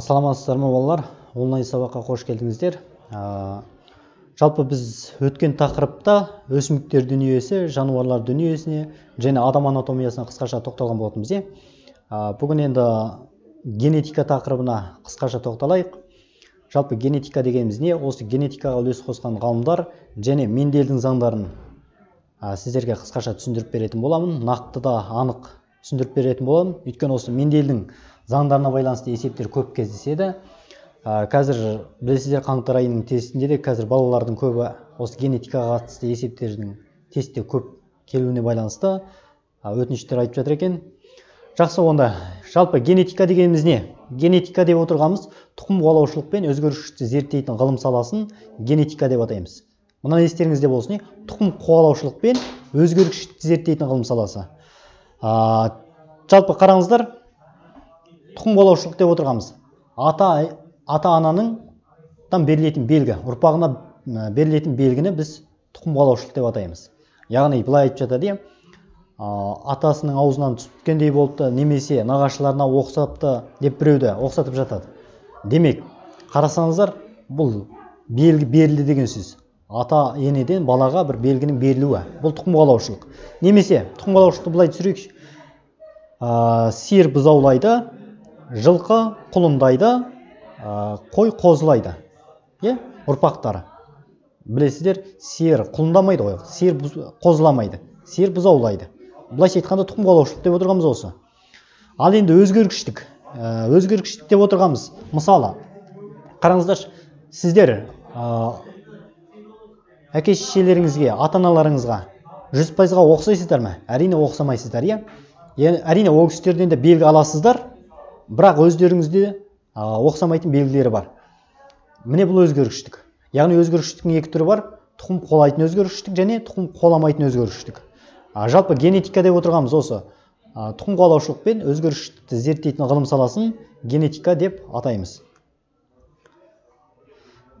саламатсыздар ма балалар онлайн сабаққа қош келдіңіздер ә, жалпы біз өткен тақырыпта өсімдіктер дүниесі жануарлар дүниесіне және адам анатомиясына қысқаша тоқталған болатынбыз иә ә, бүгін енді генетика тақырыбына қысқаша тоқталайық жалпы генетика дегеніміз не осы генетикаға үлес қосқан ғалымдар және менделдің заңдарын ә, сіздерге қысқаша түсіндіріп беретін боламын нақты да анық түсіндіріп беретін боламын өйткені осы мендельдің заңдарына байланысты есептер көп кездеседі ә, қазір білесіздер қаңтар айының тестінде де қазір балалардың көбі осы генетикаға қатысты есептердің тестте көп келуіне байланысты өтініштер айтып жатыр екен жақсы онда жалпы генетика дегеніміз не генетика деп отырғанымыз тұқым қуалаушылық пен өзгергіштікті зерттейтін ғылым саласын генетика деп атаймыз мына естеріңізде болсын тұқым қуалаушылық пен өзгергіштікті зерттейтін ғылым саласы жалпы қараңыздар тұқым қуалаушылық деп отырғанымыз ата ата ананың берілетін белгі ұрпағына берілетін белгіні біз тұқым қуалаушылық деп атаймыз яғни былай айтып жатады иә атасының аузынан түсіп болыпты немесе нағашыларына оқсапты деп біреуді оқсатып жатады демек қарасаңыздар бұл белгі берілді деген сөз ата енеден балаға бір белгінің берілуі бұл тұқым қуалаушылық немесе тұқым қуалаушылықты былай түсірейікші ә, сиыр бұзаулайды жылқы құлындайды қой қозылайды иә ұрпақтары білесіздер сиыр құлындамайды ғой сиыр қозыламайды сиыр бұзаулайды былайша айтқанда тұқым қуалаушылық деп отырғанымыз осы ал енді өзгергіштік өзгергіштік деп отырғанымыз мысалы қараңыздаршы сіздер әке шешелеріңізге ата аналарыңызға жүз пайызға ұқсайсыздар ма әрине ұқсамайсыздар иә әрине ол кісілерден де белгі аласыздар бірақ өздеріңізде оқсамайтын белгілері бар міне бұл өзгергіштік яғни өзгергіштіктің екі түрі бар тұқым қолайтын өзгергіштік және тұқым қоламайтын өзгергіштік жалпы генетика деп отырғанбыз осы тұқым қуалаушылық пен өзгергіштікті зерттейтін ғылым саласын генетика деп атаймыз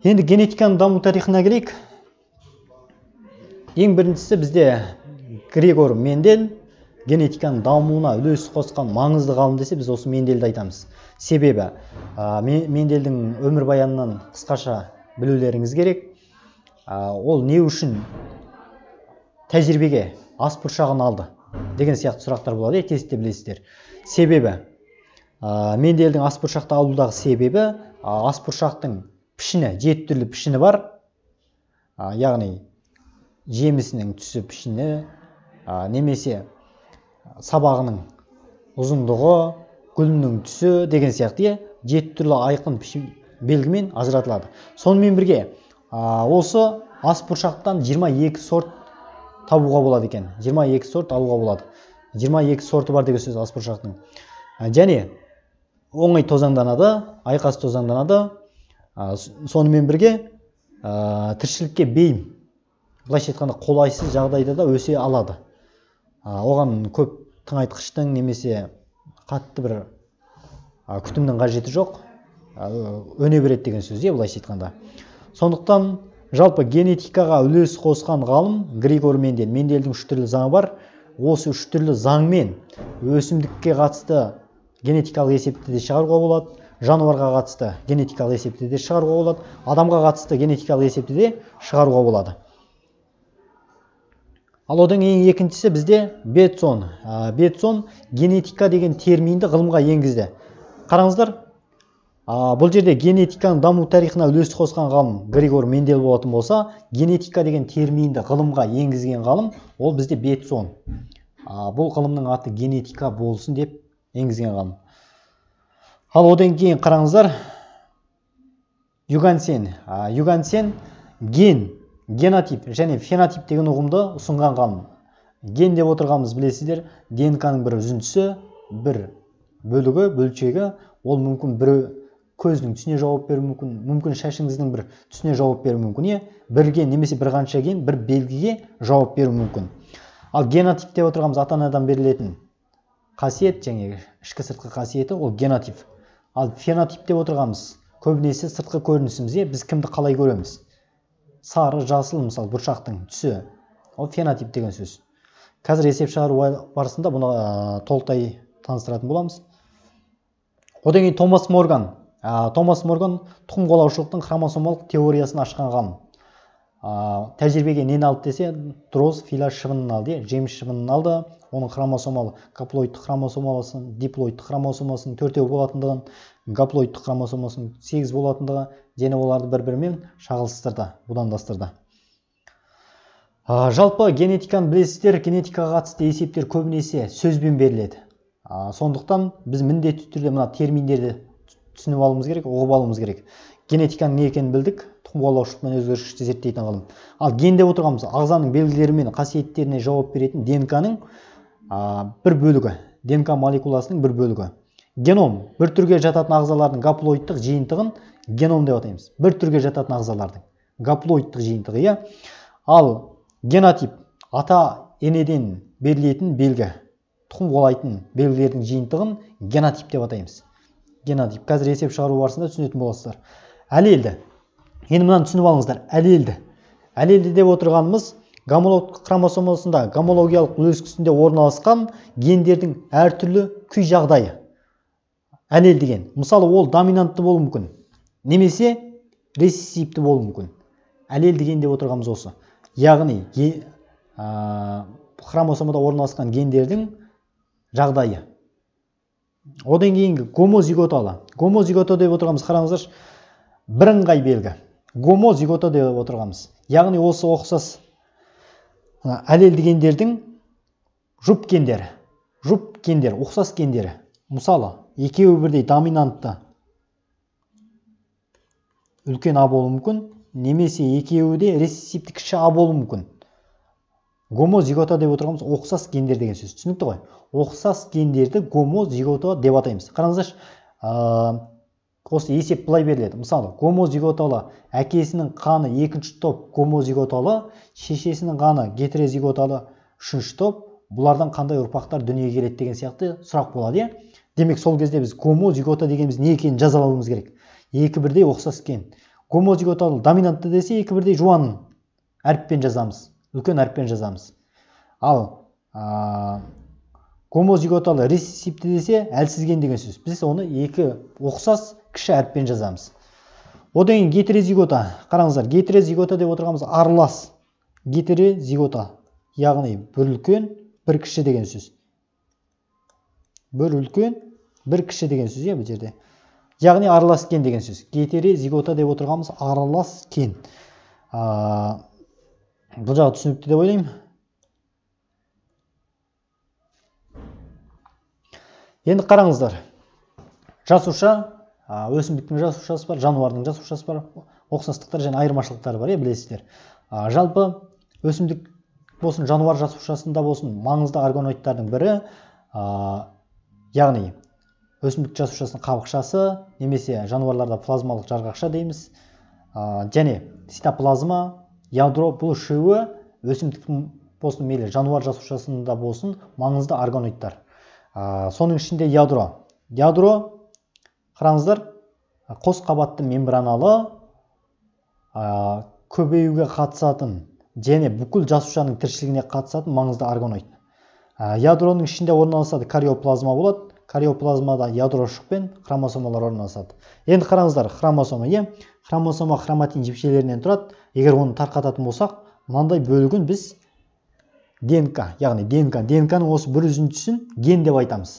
енді генетиканың даму тарихына келейік ең біріншісі бізде грегор менден генетиканың дамуына үлес қосқан маңызды ғалым десе біз осы менделді айтамыз себебі ә, менделдің өмірбаянынан қысқаша білулеріңіз керек ә, ол не үшін тәжірибеге ас алды деген сияқты сұрақтар болады иә тестте білесіздер себебі ә, менделдің ас бұршақты алудағы себебі ә, ас бұршақтың пішіні жеті түрлі пішіні бар ә, яғни жемісінің түсі пішіні ә, немесе сабағының ұзындығы гүлінің түсі деген сияқты иә жеті түрлі айқын белгімен ажыратылады сонымен бірге ә, осы ас бұршақтан 22 сорт табуға болады екен 22 сорт алуға болады 22 сорты бар деген сөз ас бұршақтың және оңай тозаңданады айқас тозаңданады ә, сонымен бірге ә, тіршілікке бейім былайша айтқанда қолайсыз жағдайда да өсе алады оған көп тыңайтқыштың немесе қатты бір күтімнің қажеті жоқ өне береді деген сөз иә былайша айтқанда сондықтан жалпы генетикаға үлес қосқан ғалым григор менден мендельдің үш түрлі заңы бар осы үш түрлі заңмен өсімдікке қатысты генетикалық есепті де шығаруға болады жануарға қатысты генетикалық есепті де шығаруға болады адамға қатысты генетикалық есепті де шығаруға болады ал одан кейін екіншісі бізде бетсон ә, бетсон генетика деген терминді ғылымға енгізді қараңыздар ә, бұл жерде генетиканың даму тарихына үлес қосқан ғалым григор мендел болатын болса генетика деген терминді ғылымға енгізген ғалым ол бізде бетсон ә, бұл ғылымның аты генетика болсын деп енгізген ғалым ал одан кейін қараңыздар югансен ә, югансен ген генотип және фенотип деген ұғымды ұсынған ғалым ген деп отырғанымыз білесіздер днк ның бір үзіндісі бір бөлігі бөлшегі ол мүмкін бір көздің түсіне жауап беруі мүмкін мүмкін шашыңыздың бір түсіне жауап беруі мүмкін иә бірге немесе бірқанша ген бір белгіге жауап беруі мүмкін ал генотип деп отырғанымыз ата анадан берілетін қасиет және ішкі сыртқы қасиеті ол генотип ал фенотип деп отырғанымыз көбінесе сыртқы көрінісіміз иә біз кімді қалай көреміз сары жасыл мысалы бұршақтың түсі ол фенотип деген сөз қазір есеп шығару барысында бұны ә, толықтай таныстыратын боламыз одан кейін томас морган ә, томас морган тұқым қуалаушылықтың хромосомалық теориясын ашқан ғалым ә, тәжірибеге нені алды десе дроз фила шыбынын алды иә жеміс шыбынын алды оның хромосомалы гаплоидты хромосомасын диплоидты хромосомасының төртеу болатындығын гаплоидты хромосомасының сегіз болатындығы және оларды бір бірімен шағылыстырды будандастырды ә, жалпы генетиканы білесіздер генетикаға қатысты есептер көбінесе сөзбен беріледі ә, сондықтан біз міндетті түрде мына терминдерді түсініп алуымыз керек ұғып алуымыз керек генетиканың не екенін білдік қуалаушы мен өзгергішті зерттейтін ғылым ал ген деп отырғанымыз ағзаның белгілері мен қасиеттеріне жауап беретін днкның ә, бір бөлігі днк молекуласының бір бөлігі геном бір түрге жататын ағзалардың гаплоидтық жиынтығын геном деп атаймыз бір түрге жататын ағзалардың гаплоидтық жиынтығы иә ал генотип ата енеден берілетін белгі тұқым қуалайтын белгілердің жиынтығын генотип деп атаймыз генотип қазір есеп шығару барысында түсінетін боласыздар әлелді енді мынаны түсініп алыңыздар әлелді әлелді деп отырғанымыз гомолог хромосомасында гомологиялық үлескісінде орналасқан гендердің әртүрлі күй жағдайы әлел деген мысалы ол доминантты болуы мүмкін немесе рецессивті болуы мүмкін әлел деген деп отырғанымыз осы яғни ә, хромосомада орналасқан гендердің жағдайы одан кейінгі гомозиготалы гомозигота деп отырғанымыз қараңыздаршы бірыңғай белгі гомозигота деп отырғанбыз яғни осы ұқсас әлел дегендердің жұп гендері жұп гендер ұқсас гендері мысалы екеуі бірдей доминантты үлкен а болуы мүмкін немесе екеуі де рецессивті кіші а болуы мүмкін гомозигота деп отырғанымыз ұқсас гендер деген сөз түсінікті ғой ұқсас гендерді гомозигота деп атаймыз қараңыздаршы осы есеп былай беріледі мысалы гомозиготалы әкесінің қаны екінші топ гомозиготалы шешесінің қаны гетерозиготалы үшінші топ бұлардан қандай ұрпақтар дүниеге келеді деген сияқты сұрақ болады иә демек сол кезде біз гомозигота дегеніміз не екенін алуымыз керек екі бірдей ұқсас екен гомозиготалы доминантты десе екі бірдей жуан әріппен жазамыз үлкен әріппен жазамыз ал гомозиготалы рецессивті десе әлсізген деген сөз біз оны екі ұқсас кіші әріппен жазамыз одан кейін гетерозигота қараңыздар гетерозигота деп отырғанымыз аралас гетерозигота яғни бір үлкен бір кіші деген сөз бір үлкен бір кіші деген сөз иә бұл жерде яғни аралас кен деген сөз гетерозигота деп отырғанымыз аралас кен бұл жағы түсінікті деп ойлаймын енді қараңыздар жасуша өсімдіктің жасушасы бар жануардың жасушасы бар ұқсастықтар және айырмашылықтары бар иә білесіздер жалпы өсімдік болсын жануар жасушасында болсын маңызды органоидтардың бірі яғни өсімдік жасушасының қабықшасы немесе жануарларда плазмалық жарғақша дейміз ә, және цитоплазма ядро бұл үшеуі өсімдіктің болсын мейлі жануар жасушасында болсын маңызды органоидтар ә, соның ішінде ядро ядро қараңыздар қос қабатты мембраналы ә, көбеюге қатысатын және бүкіл жасушаның тіршілігіне қатысатын маңызды органоид ә, ядроның ішінде орналасады кариоплазма болады кариоплазмада ядрошық пен хромосомалар орналасады енді қараңыздар хромосома иә хромосома хроматин жіпшелерінен тұрады егер оны тарқататын болсақ мынандай бөлігін біз днк яғни днк днк ның осы бір үзіндісін ген деп айтамыз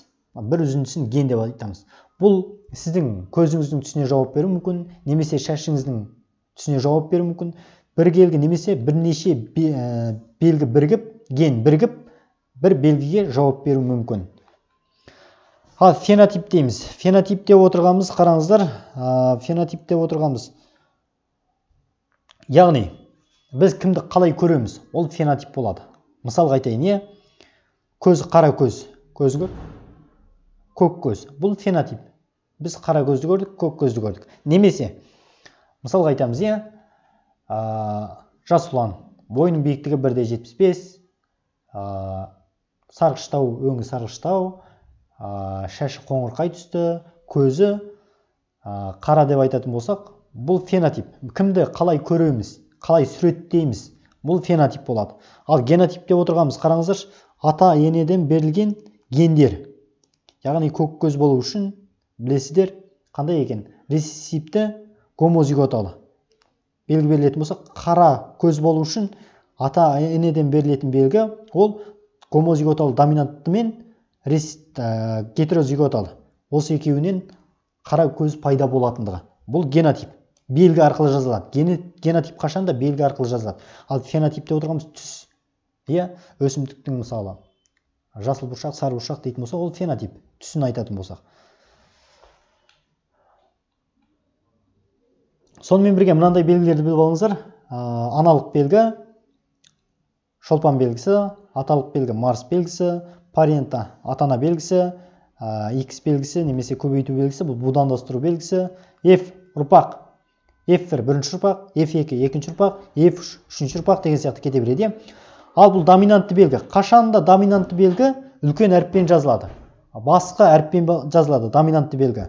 бір үзіндісін ген деп айтамыз бұл сіздің көзіңіздің түсіне жауап беруі мүмкін немесе шашыңыздың түсіне жауап беруі мүмкін бір белгі немесе бірнеше ә, белгі бірігіп ген бірігіп бір белгіге жауап беруі мүмкін ал фенотип дейміз фенотип деп отырғанымыз қараңыздар ә, фенотип деп отырғанымыз яғни біз кімді қалай көреміз ол фенотип болады мысалға айтайын иә көз қара көз көзгі? көк көз бұл фенотип біз қара көзді көрдік көк көзді көрдік немесе мысалға айтамыз иә ә, жас ұлан бойының биіктігі бірде жетпіс бес ә, сарғыштау өңі сарғыштау ә, шашы қоңырқай түсті көзі ә, қара деп айтатын болсақ бұл фенотип кімді қалай көреміз қалай суреттейміз бұл фенотип болады ал генотип деп отырғанымыз қараңыздаршы ата енеден берілген гендер яғни көк көз болу үшін білесіздер қандай екен рецессивті гомозиготалы белгі берілетін болса қара көз болу үшін ата енеден берілетін белгі ол гомозиготалы доминантты мен ә, гетерозиготалы осы екеуінен қара көз пайда болатындығы бұл генотип белгі арқылы жазылады генотип қашан да белгі арқылы жазылады ал фенотип деп отырғанымыз түс иә өсімдіктің мысалы жасыл бұршақ сары бұршақ дейтін болса ол фенотип түсін айтатын болсақ сонымен бірге мынандай белгілерді біліп алыңыздар ә, аналық белгі шолпан белгісі аталық белгі марс белгісі парента ата ана белгісі ә, белгісі немесе көбейту белгісі бұл будандастыру белгісі f ұрпақ f1 бірінші ұрпақ f2 екінші ұрпақ f3 үшінші ұрпақ деген сияқты кете береді иә ал бұл доминантты белгі қашан да доминантты белгі үлкен әріппен жазылады басқа әріппен жазылады доминантты белгі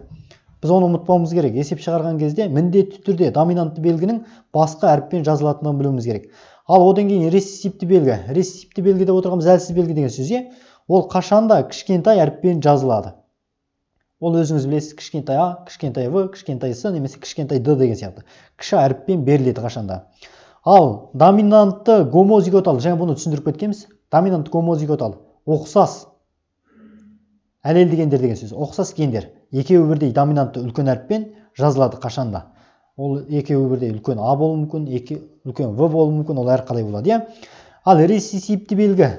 біз оны ұмытпауымыз керек есеп шығарған кезде міндетті түрде доминантты белгінің басқа әріппен жазылатынын білуіміз керек ал одан кейін рецессивті белгі рецессивті деп отырғанымыз әлсіз белгі деген сөз иә ол қашанда кішкентай әріппен жазылады ол өзіңіз білесіз кішкентай а кішкентай в кішкентай с немесе кішкентай д деген сияқты кіші әріппен беріледі қашанда ал доминантты гомозиготалы жаңа бұны түсіндіріп кеткенбіз доминантты гомозиготалы ұқсас әлел дегендер деген сөз ұқсас гендер екеуі бірдей доминантты үлкен әріппен жазылады қашанда ол екеуі бірдей үлкен а болуы мүмкін екі, үлкен в болуы мүмкін ол әрқалай болады иә ал ресисипті белгі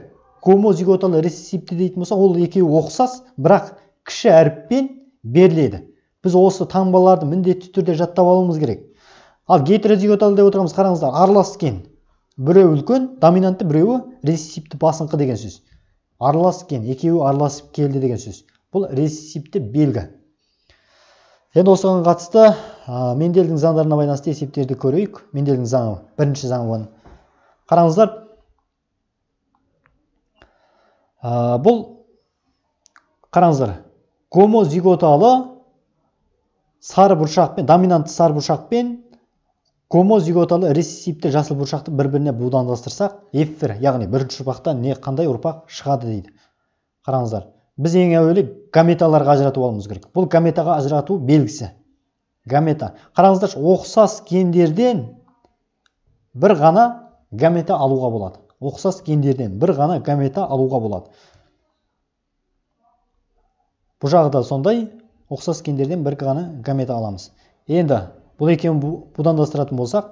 гомозиготалы ресисипті дейтін болса ол екеуі ұқсас бірақ кіші әріппен беріледі біз осы таңбаларды міндетті түрде жаттап алуымыз керек ал гетерозиготалы деп отырғанымыз қараңыздар аралас ген біреуі үлкен доминантты біреуі рецессивті басыңқы деген сөз кен, екеуі араласып келді деген сөз бұл рецессивті белгі енді осыған қатысты ә, мендельдің заңдарына байланысты есептерді көрейік мендельдің заңы бірінші заңы оны. қараңыздар ә, бұл қараңыздар гомозиготалы сары бұршақпен доминантты сары бұршақпен гомозиготалы рецессивті жасыл бұршақты бір біріне будандастырсақ эфир яғни бірінші ұрпақтан не қандай ұрпақ шығады дейді қараңыздар біз ең әуелі гаметаларға ажыратып алуымыз керек бұл гаметаға ажырату белгісі гамета қараңыздаршы ұқсас гендерден бір ғана гамета алуға болады ұқсас гендерден бір ғана гамета алуға болады бұл жағы да сондай ұқсас гендерден бір ғана гамета аламыз енді бұл екеуін будандастыратын болсақ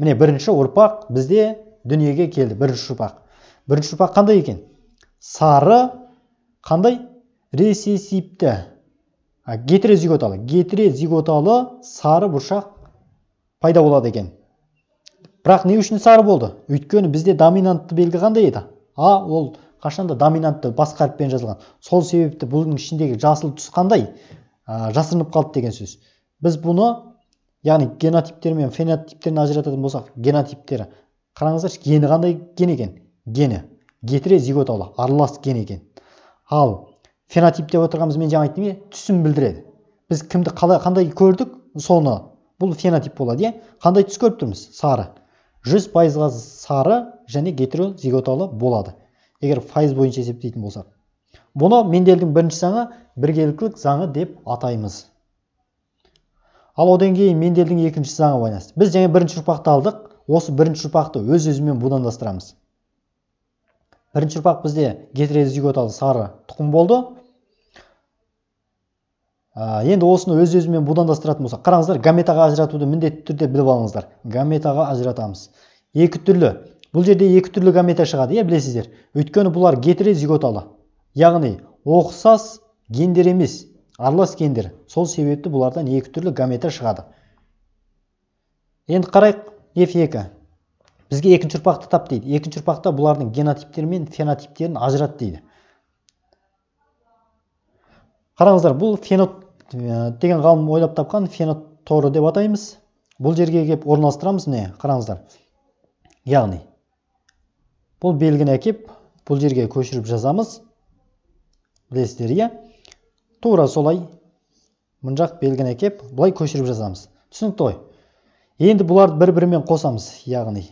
міне бірінші ұрпақ бізде дүниеге келді бірінші ұрпақ бірінші ұрпақ қандай екен сары қандай рецессивті а, гетерозиготалы гетерозиготалы сары бұршақ пайда болады екен бірақ не үшін сары болды өйткені бізде доминантты белгі қандай еді а ол қашан да доминантты басқа әріппен жазылған сол себепті бұның ішіндегі жасыл түс қандай ә, жасырынып қалды деген сөз біз бұны яғни генотиптер мен фенотиптерін ажырататын болсақ генотиптері қараңыздаршы гені қандай ген екен гені гетерозиготалы аралас ген екен ал фенотип деп отырғанымыз мен жаңа айттым иә, түсін білдіреді біз кімді қалай қандай көрдік соны бұл фенотип болады иә қандай түс көріп тұрмыз сары жүз пайызға сары және гетерозиготалы болады егер пайыз бойынша есептейтін болсақ бұны мендельдің бірінші заңы біркелкілік заңы деп атаймыз ал одан кейін менделдің екінші заңы байланысты біз жаңа бірінші ұрпақты алдық осы бірінші ұрпақты өз өзімен будандастырамыз бірінші ұрпақ бізде гетерозиготалы сары тұқым болды ә, енді осыны өз өзімен будандастыратын болсақ қараңыздар гаметаға ажыратуды міндетті түрде біліп алыңыздар гаметаға ажыратамыз екі түрлі бұл жерде екі түрлі гамета шығады иә білесіздер өйткені бұлар гетерозиготалы яғни оқсас гендер емес аралас гендер сол себепті бұлардан екі түрлі гамета шығады енді қарайық f2 бізге екінші ұрпақты тап дейді екінші ұрпақта бұлардың генотиптері мен фенотиптерін ажырат дейді қараңыздар бұл фенот э, деген ғалым ойлап тапқан фенот деп атаймыз бұл жерге келіп орналастырамыз міне қараңыздар яғни бұл белгіні әкеп бұл жерге көшіріп жазамыз білесіздер иә тура солай мына жақ белгіні әкеп былай көшіріп жазамыз түсінікті ғой енді бұларды бір бірімен қосамыз яғни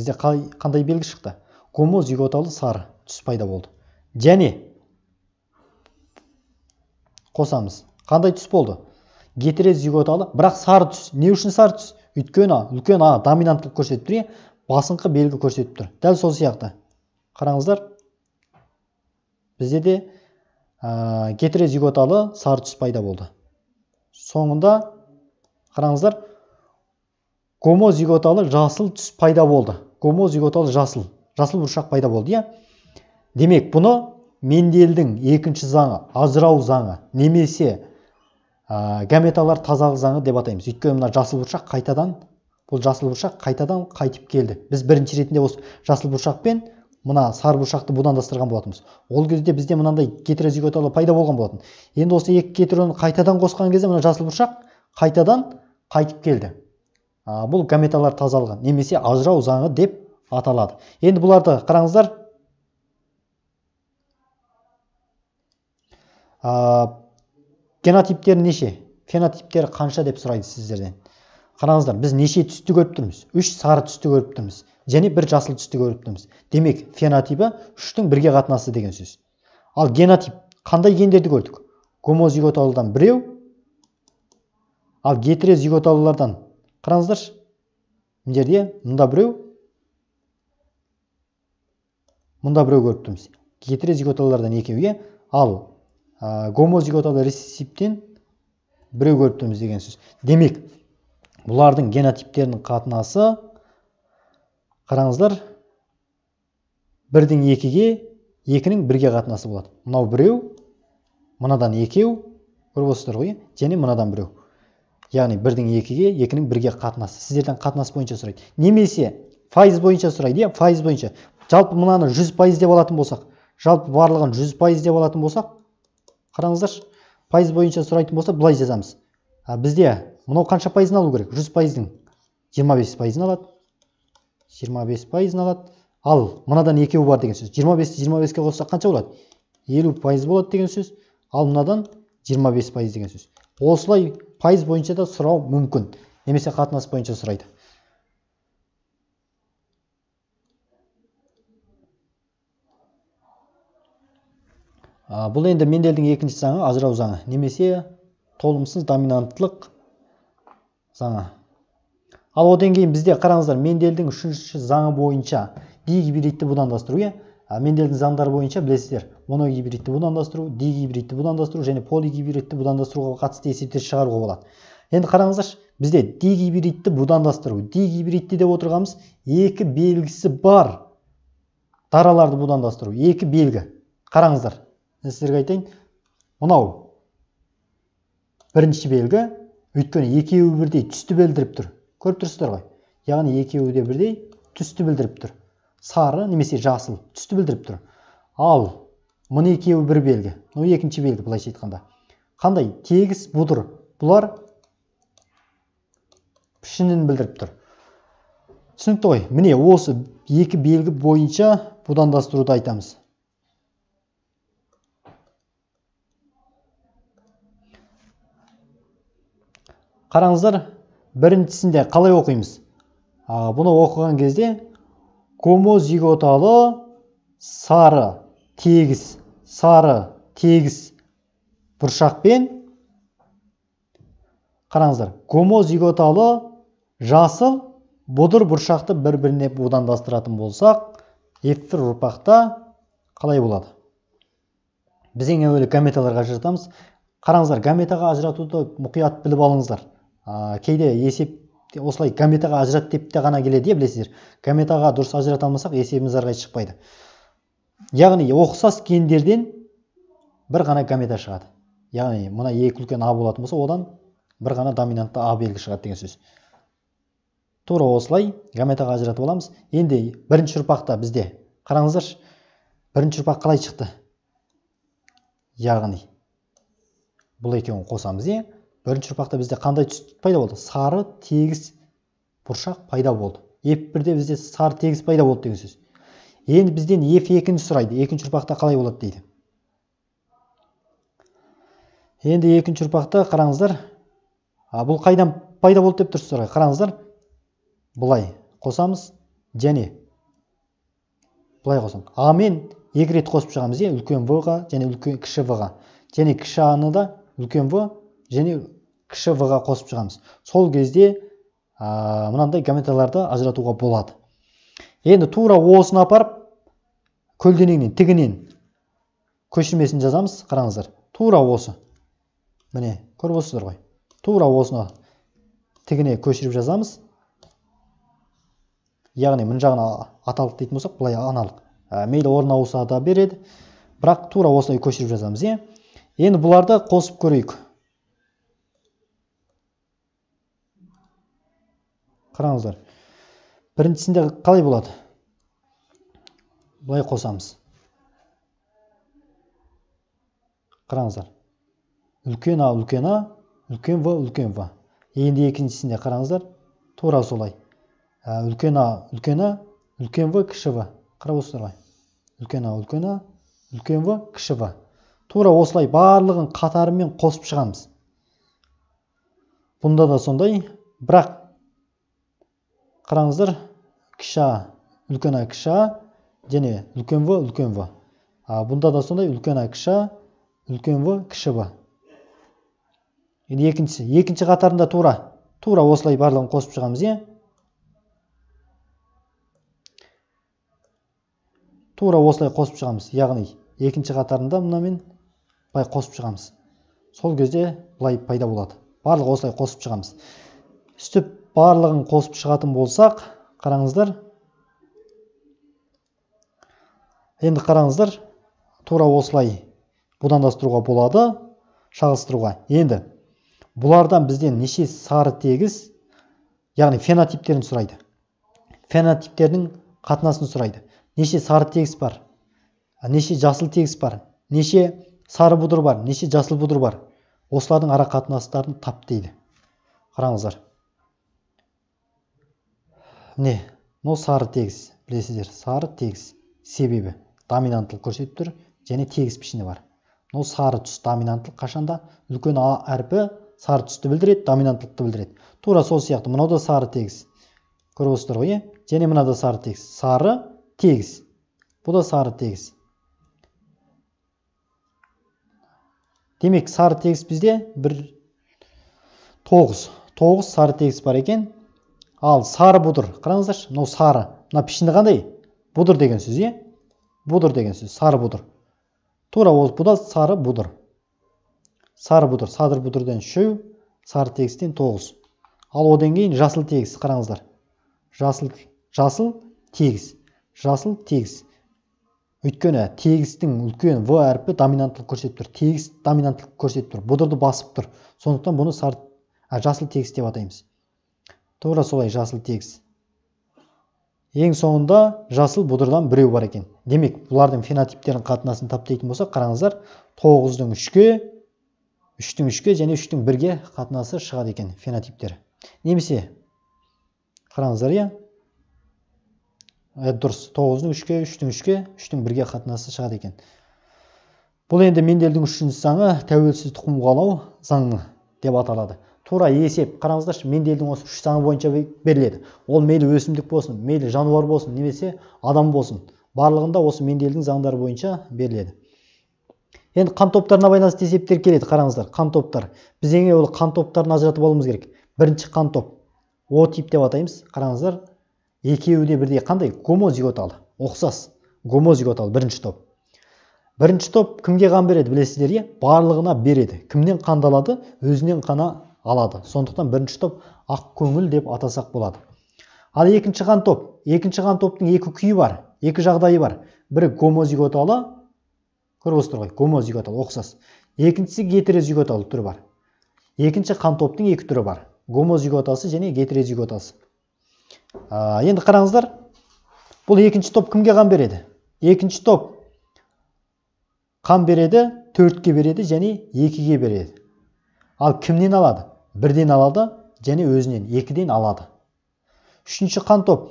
бізде қай, қандай белгі шықты гомозиготалы зиготалы сары түс пайда болды және қосамыз қандай түс болды гетерозиготалы бірақ сары түс не үшін сары түс өйткені үлкен а доминанттылық көрсетіп тұр иә басыңқы белгі көрсетіп тұр дәл сол сияқты қараңыздар бізде де ә, гетерозиготалы сары түс пайда болды соңында қараңыздар гомозиготалы жасыл түс пайда болды гомозиготалы жасыл жасыл бұршақ пайда болды иә демек бұны менделдің екінші заңы ажырау заңы немесе ә, гаметалар тазалық заңы деп атаймыз өйткені мына жасыл бұршақ қайтадан бұл жасыл бұршақ қайтадан қайтып келді біз бірінші ретінде осы жасыл бұршақпен мына сарбұршақты будандастырған болатынбыз ол кезде бізде мынандай гетерозиготалар пайда болған болатын енді осы екі гетероны қайтадан қосқан кезде мына жасыл бұршақ қайтадан қайтып келді а, бұл гаметалар тазалығы немесе ажырау заңы деп аталады енді бұларды қараңыздар а, неше фенотиптер қанша деп сұрайды сіздерден қараңыздар біз неше түсті көріп тұрмыз үш сары түсті көріп тұрмыз және бір жасыл түсті көріп тұрмыз демек фенотипі үштің бірге қатынасы деген сөз ал генотип қандай гендерді көрдік гомозиготалыдан біреу ал гетерозиготалылардан қараңыздаршы мына жерде мында біреу мұнда біреу көріп тұрмыз гетерозиготалылардан екеуге ал ә, гомозиготалы рецептен біреу көріп тұрмыз деген сөз демек бұлардың генотиптерінің қатынасы қараңыздар бірдің екіге екінің бірге қатынасы болады мынау біреу мынадан екеу көріп отырсыздар ғой және мынадан біреу яғни бірдің екіге екінің бірге қатынасы сіздерден қатынас бойынша сұрайды немесе пайыз бойынша сұрайды иә пайыз бойынша жалпы мынаны жүз пайыз деп алатын болсақ жалпы барлығын жүз пайыз деп алатын болсақ қараңыздаршы пайыз бойынша сұрайтын болса былай жазамыз а, бізде мынау қанша пайызын алу керек жүз пайыздың жиырма бес пайызын алады жиырма бес пайызын алады ал мынадан екеуі бар деген сөз жиырма бесті жиырма беске қоссақ қанша болады елу пайыз болады деген сөз ал мынадан жиырма бес пайыз деген сөз осылай пайыз бойынша да сұрау мүмкін немесе қатынас бойынша сұрайды бұл енді менделдің екінші заңы ажырау заңы немесе толымсыз доминанттылық заңы ал одан кейін бізде қараңыздар менделдің үшінші заңы бойынша дигибридті будандастыру иә менделдің заңдары бойынша білесіздер моногибридті будандастыру дигибридті будандастыру және полигибридті будандастыруға қатысты есептер шығаруға болады енді қараңыздаршы бізде дигибридті будандастыру дигибридті деп отырғанымыз екі белгісі бар дараларды будандастыру екі белгі қараңыздар мен сіздерге айтайын мынау бірінші белгі өйткені екеуі бірдей түсті білдіріп тұр көріп тұрсыздар ғой яғни екеуі де бірдей түсті білдіріп тұр сары немесе жасыл түсті білдіріп тұр ал мына екеуі бір белгі мынау екінші белгі былайша айтқанда қандай тегіс бұдыр бұлар пішінін білдіріп тұр түсінікті ғой міне осы екі белгі бойынша будандастыруды айтамыз қараңыздар біріншісінде қалай оқимыз а, бұны оқыған кезде зиготалы сары тегіс сары тегіс бұршақпен қараңыздар зиготалы жасыл бұдыр бұршақты бір біріне будандастыратын болсақ эфир ұрпақта қалай болады біз ең әуелі гаметаларға ажыратамыз қараңыздар гаметаға ажыратуды мұқият біліп алыңыздар ә, кейде есеп осылай кометаға ажырат деп те ғана келеді иә білесіздер кометаға дұрыс ажырата алмасақ есебіміз ары шықпайды яғни ұқсас гендерден бір ғана комета шығады яғни мына екі үлкен а болатын болса одан бір ғана доминантты а белгі шығады деген сөз тура осылай гаметаға ажыратып аламыз енді бірінші ұрпақта бізде қараңыздаршы бірінші ұрпақ қалай шықты яғни бұл екеуін қосамыз иә бірінші ұрпақта бізде қандай түс пайда болды сары тегіс бұршақ пайда болды Еп бірде бізде сары тегіс пайда болды деген сөз енді бізден f екіні сұрайды екінші ұрпақта қалай болады дейді енді екінші ұрпақта қараңыздар а, бұл қайдан пайда болды деп тұрсыздар қараңыздар былай қосамыз және былай қосамыз а мен екі рет қосып шығамыз иә үлкен в ға және үлкен кіші в ға және кіші ны да үлкен в және кіші в ға қосып шығамыз сол кезде ә, мынандай геометрияларды ажыратуға болады енді тура осыны апарып көлденеңнен тігінен көшірмесін жазамыз қараңыздар тура осы міне көріп отырсыздар ғой тура осыны тігіне көшіріп жазамыз яғни мына жағына аталық дейтін болсақ былай аналық ә, мейлі орын ауыса да береді бірақ тура осылай көшіріп жазамыз иә енді бұларды қосып көрейік қараңыздар біріншісінде қалай болады былай қосамыз қараңыздар үлкен а үлкен а үлкен в үлкен в енді екіншісінде қараңыздар тура солай ә, үлкен а үлкен а үлкен в кіші в қарап отырсыздар ғой үлкен а үлкен а үлкен в кіші в тура осылай барлығын қатарымен қосып шығамыз бұнда да сондай бірақ қараңыздар кіші үлкен а кіша және үлкен в үлкен в а бұнда да сондай үлкен а кіша үлкен в кіші в енді екіншісі екінші қатарында тура тура осылай барлығын қосып шығамыз иә тура осылай қосып шығамыз яғни екінші қатарында мынамен былай қосып шығамыз сол кезде былай пайда болады барлығы осылай қосып шығамыз сөйтіп барлығын қосып шығатын болсақ қараңыздар енді қараңыздар тура осылай будандастыруға болады шағыстыруға енді бұлардан бізден неше сары тегіс яғни фенотиптерін сұрайды фенотиптердің қатынасын сұрайды неше сары тегіс бар неше жасыл тегіс бар неше сары бұдыр бар неше жасыл бұдыр бар осылардың ара қатынастарын тап дейді қараңыздар не мынау сары тегіс білесіздер сары тегіс себебі доминанттылық көрсетіп тұр және тегіс пішіні бар мынау сары түс доминанттылық қашанда үлкен а әрпі сары түсті білдіреді доминанттылықты білдіреді тура сол сияқты мынау да сары тегіс көріп отырсыздар ғой иә және мына да сары тегіс сары тегіс бұл да сары тегіс демек сары тегіс бізде бір тоғыз тоғыз сары тегіс бар екен ал сары бұдыр қараңыздаршы мынау сары мына пішіні қандай бұдыр деген сөз иә бұдыр деген сөз сары бұдыр тура ол бұ сары бұдыр сары бұдыр садыр бұдырдан үшеу сары тегістен тоғыз ал одан кейін жасыл тегіс қараңыздар жасыл жасыл тегіс жасыл тегіс өйткені тегістің үлкен в әрпі доминанттылық көрсетіп тұр тегіс доминанттылық көрсетіп тұр бұдырды басып тұр сондықтан бұны сары жасыл тегіс деп атаймыз тура солай жасыл тегіс ең соңында жасыл бұдырдан біреу бар екен демек бұлардың фенотиптерінің қатынасын тап дейтін болсақ қараңыздар тоғыздың үшке үштің үшке және үштің бірге қатынасы шығады екен фенотиптер немесе қараңыздар иә э, дұрыс тоғыздың үшке үштің үшке үштің бірге қатынасы шығады екен бұл енді менделдің үшінші заңы тәуелсіз тұқым қуалау заңы деп аталады тура есеп қараңыздаршы менделдің осы үш заңы бойынша беріледі ол мейлі өсімдік болсын мейлі жануар болсын немесе адам болсын барлығында осы менделдің заңдары бойынша беріледі енді қан топтарына байланысты есептер келеді қараңыздар қан топтар біз ең әуелі қан топтарын ажыратып алуымыз керек бірінші қан топ о тип деп атаймыз қараңыздар екеуі де бірдей қандай гомозиготалы ұқсас гомозиготалы бірінші топ бірінші топ кімге қан береді білесіздер иә барлығына береді кімнен қанды алады өзінен қана алады сондықтан бірінші топ көңіл деп атасақ болады ал екінші қан топ екінші қан топтың екі күйі бар екі жағдайы бар бірі гомозиготалы көріп отырсыздар ғой гомозиготалы ұқсас екіншісі гетерозиготалы түрі бар екінші қан топтың екі түрі бар гомозиготасы және гетерозиготасы ә, енді қараңыздар бұл екінші топ кімге қан береді екінші топ қан береді төртке береді және екіге береді ал кімнен алады бірден алады және өзінен екіден алады үшінші қан топ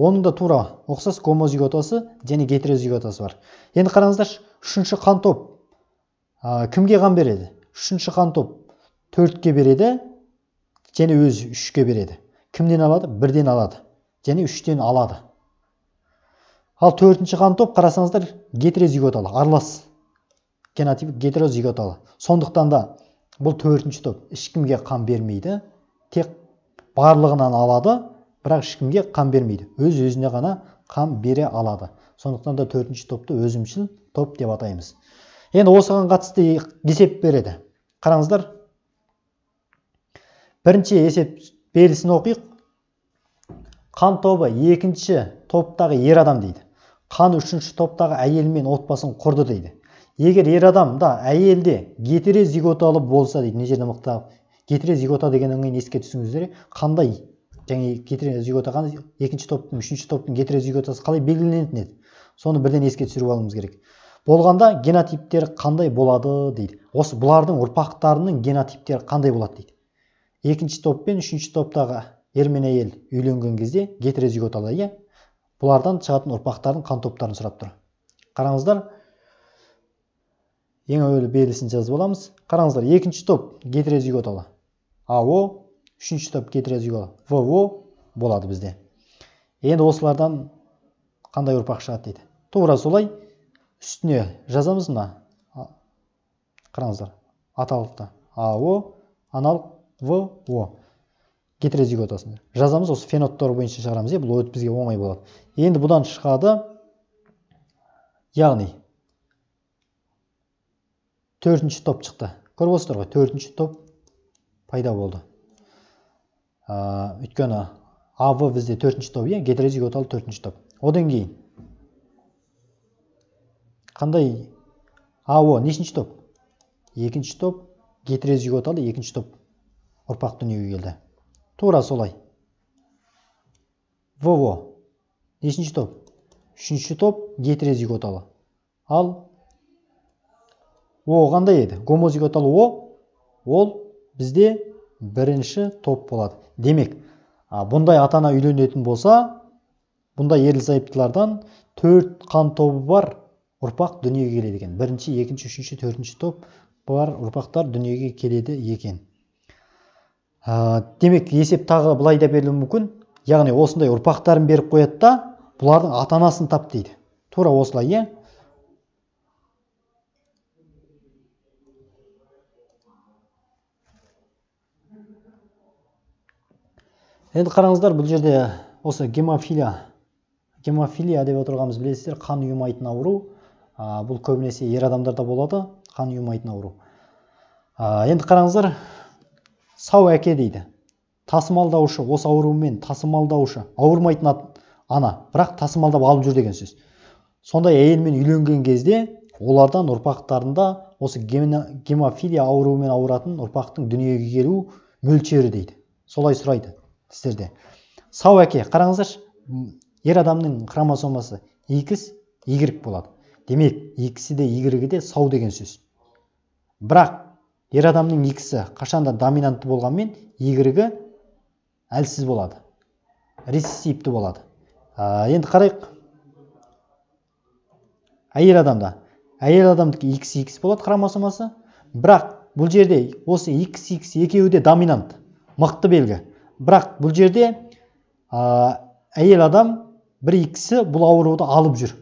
оның да тура ұқсас гомозиготасы және гетерозиготасы бар енді қараңыздаршы үшінші қан топ кімге қан береді үшінші қан топ төртке береді және өзі үшке береді кімнен алады бірден алады және үштен алады ал төртінші қан топ қарасаңыздар гетерозиготалы аралас генотип гетерозиготалы сондықтан да бұл төртінші топ ешкімге қан бермейді тек барлығынан алады бірақ ешкімге қан бермейді өз өзіне ғана қан бере алады сондықтан да төртінші топты өзімшіл топ деп атаймыз енді осыған қатысты есеп береді қараңыздар бірінші есеп берісін оқиық қан тобы екінші топтағы ер адам дейді қан үшінші топтағы әйел отбасын құрды дейді егер ер адамда әйелде гетерозиготалы болса дейді мына жерде мықтап гетерозигота дегеннен кейін еске түсіңіздер қандай және гетерозигота қандай екінші топтың үшінші топтың гетерозиготасы қалай белгіленетін еді соны бірден еске түсіріп алуымыз керек болғанда генотиптері қандай болады дейді осы бұлардың ұрпақтарының генотиптері қандай болады дейді екінші топ пен үшінші топтағы ер мен әйел үйленген кезде гетерозиготалы иә бұлардан шығатын ұрпақтардың қан топтарын сұрап тұр қараңыздар ең әуелі белгісін жазып аламыз қараңыздар екінші топ гетерозиготалы ао үшінші топ гетерозиготалы во болады бізде енді осылардан қандай ұрпақ шығады дейді тура солай үстіне жазамыз мына қараңыздар аталықты ао аналық во гетерозиготасын жазамыз осы феноттар бойынша шығарамыз иә бұл өт бізге оңай болады енді бұдан шығады яғни төртінші топ шықты көріп отырсыздар ғой төртінші топ пайда болды өйткені ав бізде төртінші топ иә гетерозиготалы төртінші топ одан кейін қандай ао нешінші топ екінші топ гетерозиготалы екінші топ ұрпақ дүниеге келді тура солай вово нешінші топ үшінші топ гетерозиготалы ал о қандай еді гомозиготалы о ол бізде бірінші топ болады демек а, бұндай ата ана үйленетін болса бұндай ерлі зайыптылардан төрт қан тобы бар ұрпақ дүниеге келеді екен бірінші екінші үшінші төртінші топ бар ұрпақтар дүниеге келеді екен а, демек есеп тағы былай да берілуі мүмкін яғни осындай ұрпақтарын беріп қояды да бұлардың ата анасын тап дейді тура осылай иә енді қараңыздар бұл жерде осы гемофилия гемофилия деп отырғанымыз білесіздер қан ұйымайтын ауру ә, бұл көбінесе ер адамдарда болады қан ұйымайтын ауру ә, енді қараңыздар сау әке дейді тасымалдаушы осы аурумен тасымалдаушы ауырмайтын ана бірақ тасымалдап алып жүр деген сөз сондай әйелмен үйленген кезде олардан ұрпақтарында осы гемофилия ауруымен ауыратын ұрпақтың дүниеге келу мөлшері дейді солай сұрайды сіздерде сау әке қараңыздаршы ер адамның хромосомасы икс игрек болады демек екісі де игрегі де сау деген сөз бірақ ер адамның екісі қашанда доминантты болғанмен игрегі әлсіз болады рецессивті болады ә, енді қарайық әйел адамда әйел адамдікі xx болады хромосомасы бірақ бұл жерде осы xx екеуі де доминант мықты белгі бірақ бұл жерде ә, әйел адам бір екісі бұл ауруды алып жүр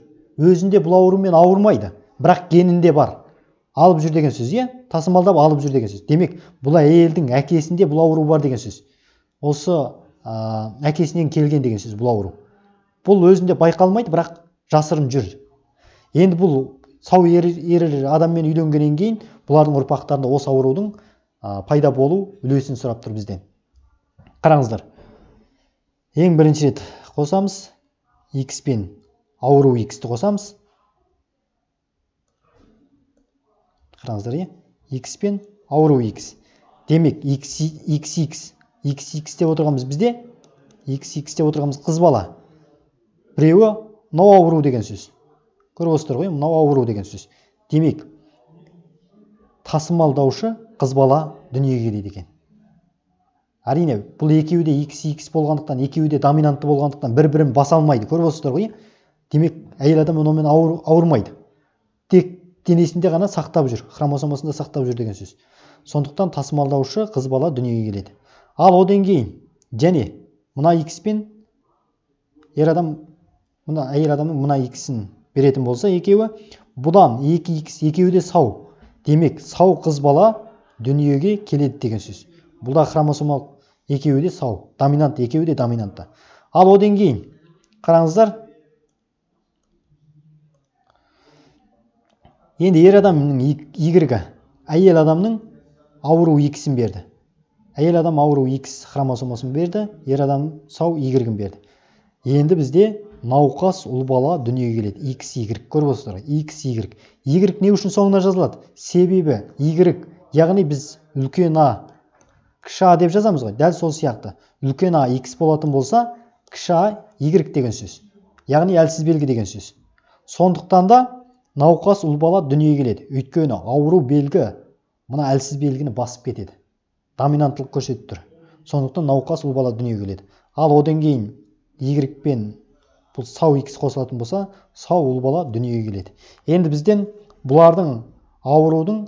өзінде бұл аурумен ауырмайды бірақ генінде бар алып жүр деген сөз иә тасымалдап алып жүр деген сөз демек бұл әйелдің әкесінде бұл ауру бар деген сөз осы ә, әкесінен келген деген сөз бұл ауру бұл өзінде байқалмайды бірақ жасырын жүр енді бұл сау ер, ер адаммен үйленгеннен кейін бұлардың ұрпақтарында осы аурудың ә, пайда болу үлесін сұрап тұр бізден қараңыздар ең бірінші рет қосамыз x пен ауру x-ті қосамыз қараңыздар иә x пен ауру x демек x-x, x деп отырғанымыз бізде x деп отырғанымыз қыз бала біреуі мынау ауру деген сөз көріп отырсыздар ғой мынау ауру деген сөз демек тасымалдаушы қыз бала дүниеге келеді екен әрине бұл екеуі де икс икс болғандықтан екеуі де доминантты болғандықтан бір бірін баса алмайды көріп отырсыздар ғой демек әйел адам онымен ауыр, ауырмайды тек денесінде ғана сақтап жүр хромосомасында сақтап жүр деген сөз сондықтан тасымалдаушы қыз бала дүниеге келеді ал одан кейін және мына икс пен ер адам мына әйел адамның мына иксін беретін болса екеуі бұдан 2 икс екеуі де сау демек сау қыз бала дүниеге келеді деген сөз бұл да хромосомалық екеуі де сау доминант екеуі де доминантты. ал одан кейін қараңыздар енді ер адамның игрігі әйел адамның ауру иксін берді әйел адам ауру икс хромосомасын берді ер адам сау Y-ін берді енді бізде науқас ұл бала дүниеге келеді икс игрік көріп отырсыздар икс игрік игрік не үшін соңына жазылады себебі игрік яғни біз үлкен а кіші а деп жазамыз ғой дәл сол сияқты үлкен а x болатын болса кіші а y деген сөз яғни әлсіз белгі деген сөз сондықтан да науқас ұл бала дүниеге келеді өйткені ауру белгі мына әлсіз белгіні басып кетеді доминанттылық көрсетіп тұр сондықтан науқас ұл бала дүниеге келеді ал одан кейін y пен бұл сау x қосылатын болса сау ұл бала дүниеге келеді енді бізден бұлардың аурудың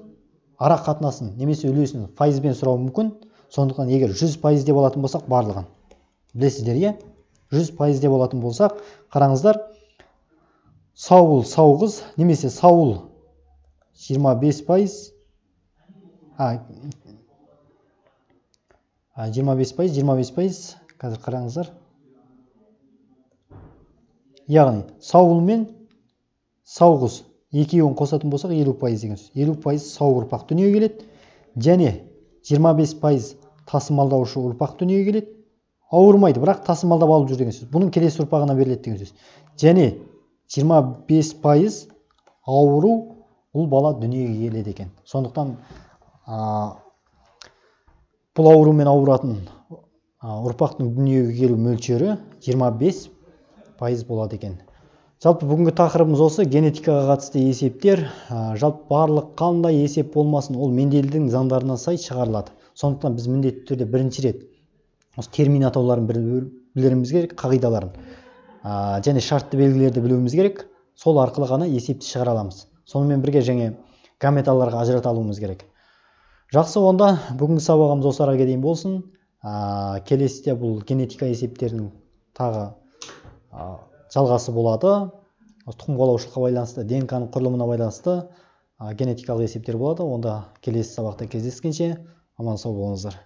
ара қатынасын немесе үлесін пайызбен сұрауы мүмкін сондықтан егер жүз пайыз деп алатын болсақ барлығын білесіздер иә жүз пайыз деп алатын болсақ қараңыздар сауыл сау қыз немесе сауыл 25 пайыз а, 25 пайыз 25 пайыз қазір қараңыздар яғни сауыл мен сау қыз екеуін қосатын болсақ елу пайыз деген сөз елу пайыз сау ұрпақ дүниеге келеді және 25 пайыз тасымалдаушы ұрпақ дүниеге келеді ауырмайды бірақ тасымалдап алып жүр деген сөз бұның келесі ұрпағына беріледі деген сөз және 25 пайыз ауру бұл бала дүниеге келеді екен сондықтан ә, бұл аурумен ауыратын ұрпақтың дүниеге келу мөлшері 25 пайыз болады екен жалпы бүгінгі тақырыбымыз осы генетикаға қатысты есептер жалпы барлық қандай есеп болмасын ол менделдің заңдарына сай шығарылады сондықтан біз міндетті түрде бірінші рет осы термин атауларын білеріміз керек қағидаларын ә, және шартты белгілерді білуіміз керек сол арқылы ғана есепті шығара аламыз сонымен бірге және гаметаларға ажырата алуымыз керек жақсы онда бүгінгі сабағымыз осы араға дейін болсын ә, келесіде бұл генетика есептерінің тағы жалғасы болады тұқым қуалаушылыққа байланысты днк ның құрылымына байланысты генетикалық есептер болады онда келесі сабақта кездескенше аман сау болыңыздар